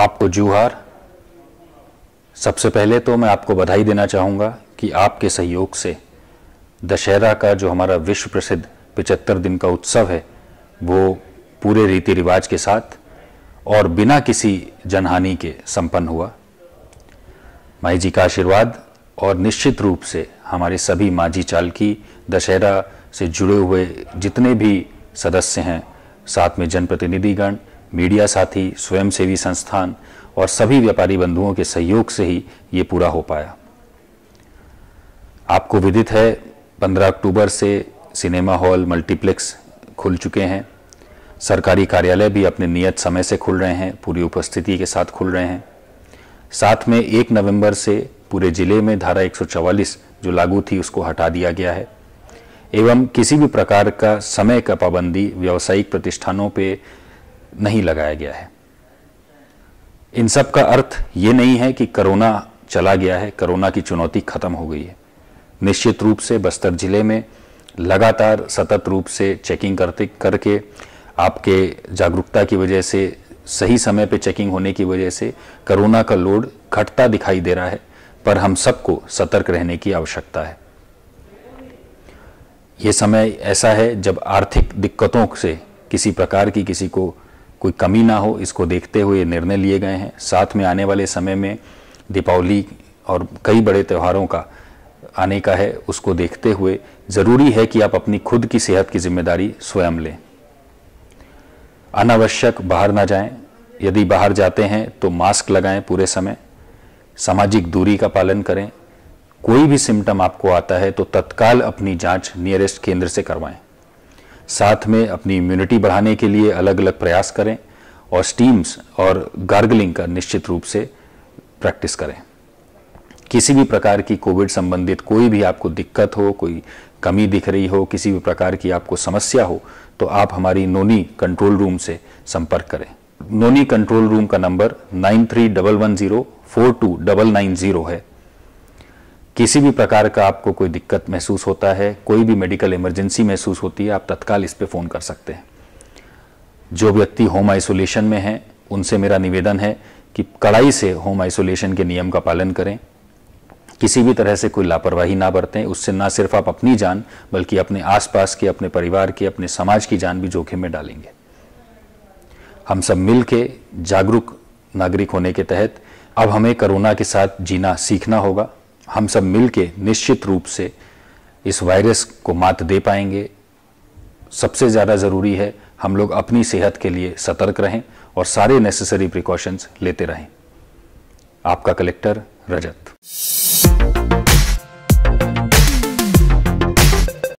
आपको जुहार सबसे पहले तो मैं आपको बधाई देना चाहूँगा कि आपके सहयोग से दशहरा का जो हमारा विश्व प्रसिद्ध पिचहत्तर दिन का उत्सव है वो पूरे रीति रिवाज के साथ और बिना किसी जनहानि के संपन्न हुआ माई जी का आशीर्वाद और निश्चित रूप से हमारे सभी माझी चालकी दशहरा से जुड़े हुए जितने भी सदस्य हैं साथ में जनप्रतिनिधिगण मीडिया साथी स्वयंसेवी संस्थान और सभी व्यापारी बंधुओं के सहयोग से ही ये पूरा हो पाया आपको विदित है 15 अक्टूबर से सिनेमा हॉल मल्टीप्लेक्स खुल चुके हैं सरकारी कार्यालय भी अपने नियत समय से खुल रहे हैं पूरी उपस्थिति के साथ खुल रहे हैं साथ में एक नवंबर से पूरे जिले में धारा 144 जो लागू थी उसको हटा दिया गया है एवं किसी भी प्रकार का समय का पाबंदी व्यावसायिक प्रतिष्ठानों पे नहीं लगाया गया है इन सब का अर्थ ये नहीं है कि कोरोना चला गया है कोरोना की चुनौती खत्म हो गई है निश्चित रूप से बस्तर ज़िले में लगातार सतत रूप से चेकिंग करते करके आपके जागरूकता की वजह से सही समय पे चेकिंग होने की वजह से कोरोना का लोड घटता दिखाई दे रहा है पर हम सबको सतर्क रहने की आवश्यकता है ये समय ऐसा है जब आर्थिक दिक्कतों से किसी प्रकार की किसी को कोई कमी ना हो इसको देखते हुए निर्णय लिए गए हैं साथ में आने वाले समय में दीपावली और कई बड़े त्योहारों का आने का है उसको देखते हुए ज़रूरी है कि आप अपनी खुद की सेहत की जिम्मेदारी स्वयं लें अनावश्यक बाहर ना जाएं यदि बाहर जाते हैं तो मास्क लगाएं पूरे समय सामाजिक दूरी का पालन करें कोई भी सिम्टम आपको आता है तो तत्काल अपनी जांच नियरेस्ट केंद्र से करवाएं साथ में अपनी इम्यूनिटी बढ़ाने के लिए अलग अलग प्रयास करें और स्टीम्स और गार्गलिंग का निश्चित रूप से प्रैक्टिस करें किसी भी प्रकार की कोविड संबंधित कोई भी आपको दिक्कत हो कोई कमी दिख रही हो किसी भी प्रकार की आपको समस्या हो तो आप हमारी नोनी कंट्रोल रूम से संपर्क करें नोनी कंट्रोल रूम का number nine three double one zero four two double nine zero है किसी भी प्रकार का आपको कोई दिक्कत महसूस होता है कोई भी मेडिकल इमरजेंसी महसूस होती है आप तत्काल इस पर फ़ोन कर सकते हैं जो व्यक्ति होम आइसोलेशन में हैं उनसे मेरा निवेदन है कि कड़ाई से होम आइसोलेशन के नियम का पालन करें किसी भी तरह से कोई लापरवाही ना बरतें उससे ना सिर्फ आप अपनी जान बल्कि अपने आसपास के अपने परिवार के अपने समाज की जान भी जोखिम में डालेंगे हम सब मिल के जागरूक नागरिक होने के तहत अब हमें कोरोना के साथ जीना सीखना होगा हम सब मिलके निश्चित रूप से इस वायरस को मात दे पाएंगे सबसे ज़्यादा ज़रूरी है हम लोग अपनी सेहत के लिए सतर्क रहें और सारे नेसेसरी प्रिकॉशंस लेते रहें आपका कलेक्टर रजत